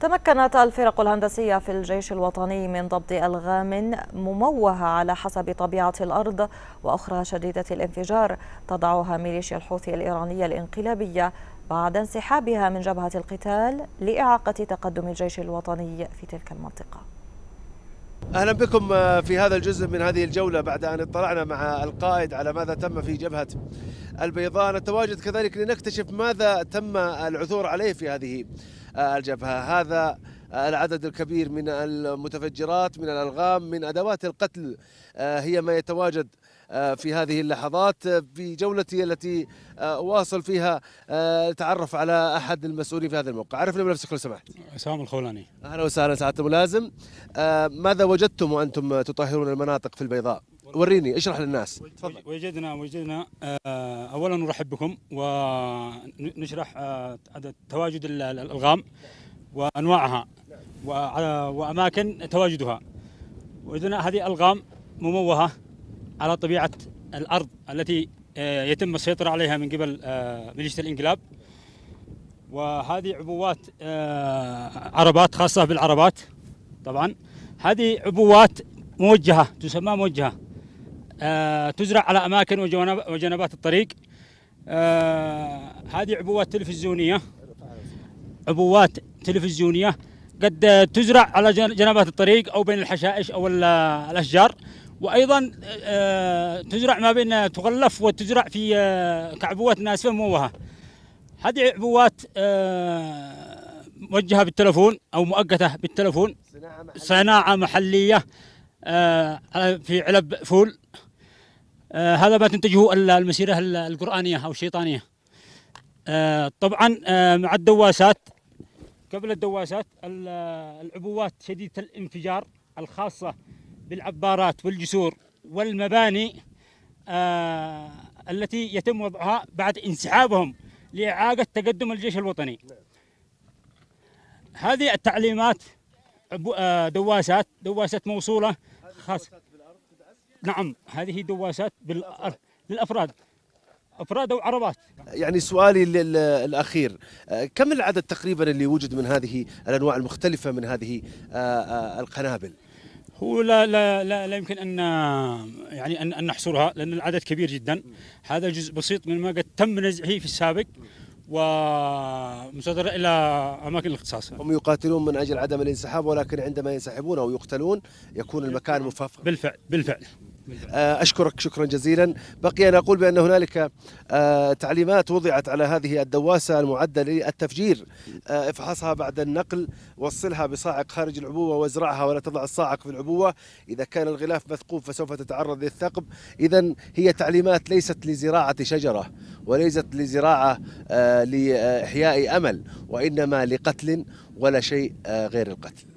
تمكنت الفرق الهندسية في الجيش الوطني من ضبط ألغام مموهة على حسب طبيعة الأرض وأخرى شديدة الانفجار تضعها ميليشيا الحوثي الإيرانية الانقلابية بعد انسحابها من جبهة القتال لإعاقة تقدم الجيش الوطني في تلك المنطقة اهلا بكم آه، في هذا الجزء من هذه الجوله بعد ان اطلعنا مع القائد على ماذا تم في جبهه البيضاء نتواجد كذلك لنكتشف ماذا تم العثور عليه في هذه آه، الجبهة هذا آه، العدد الكبير من المتفجرات من الألغام من أدوات القتل آه، هي ما يتواجد في هذه اللحظات في جولتي التي اواصل فيها التعرف على احد المسؤولين في هذا الموقع، عرفنا بنفسك لو سمحت. عصام الخولاني. اهلا وسهلا سعاده الملازم، ماذا وجدتم وانتم تطهرون المناطق في البيضاء؟ وريني اشرح للناس تفضل وجدنا وجدنا آه، اولا نرحب بكم ونشرح آه، عدد تواجد الالغام وانواعها واماكن تواجدها وجدنا هذه الغام مموهه على طبيعه الارض التي آه، يتم السيطره عليها من قبل ميليشيا الانقلاب وهذه عبوات عربات خاصه بالعربات طبعا هذه عبوات موجهه تسمى موجهه آه، تزرع على أماكن وجنبات الطريق آه، هذه عبوات تلفزيونية عبوات تلفزيونية قد تزرع على جنبات الطريق أو بين الحشائش أو الأشجار وايضا آه، تزرع ما بين تغلف وتزرع في كعبوات ناسفه مموهه هذه عبوات موجهه بالتلفون او مؤقته بالتلفون صناعه محليه في علب فول آه، هذا ما تنتجه المسيرة القرآنية أو الشيطانية آه، طبعا آه، مع الدواسات قبل الدواسات العبوات شديدة الانفجار الخاصة بالعبارات والجسور والمباني التي يتم وضعها بعد انسحابهم لإعاقة تقدم الجيش الوطني هذه التعليمات دواسات دواسات موصولة خاصة نعم هذه دواسات بالأرض للأفراد أفراد أو عربات يعني سؤالي الأخير آه، كم العدد تقريبا اللي وجد من هذه الأنواع المختلفة من هذه آه، آه، القنابل؟ هو لا لا لا, لا يمكن ان يعني ان ان نحصرها لان العدد كبير جدا هذا جزء بسيط من ما قد تم نزعه في السابق ومصادرة إلى أماكن الاختصاص هم يقاتلون من أجل عدم الانسحاب ولكن عندما ينسحبون أو يقتلون يكون المكان مفافق بالفعل بالفعل آه، أشكرك شكرا جزيلا بقي أن أقول بأن هنالك آه، تعليمات وضعت على هذه الدواسة المعدة للتفجير آه، افحصها بعد النقل وصلها بصاعق خارج العبوة وازرعها ولا تضع الصاعق في العبوة إذا كان الغلاف مثقوب فسوف تتعرض للثقب إذا هي تعليمات ليست لزراعة شجرة وليست لزراعة لإحياء أمل وإنما لقتل ولا شيء غير القتل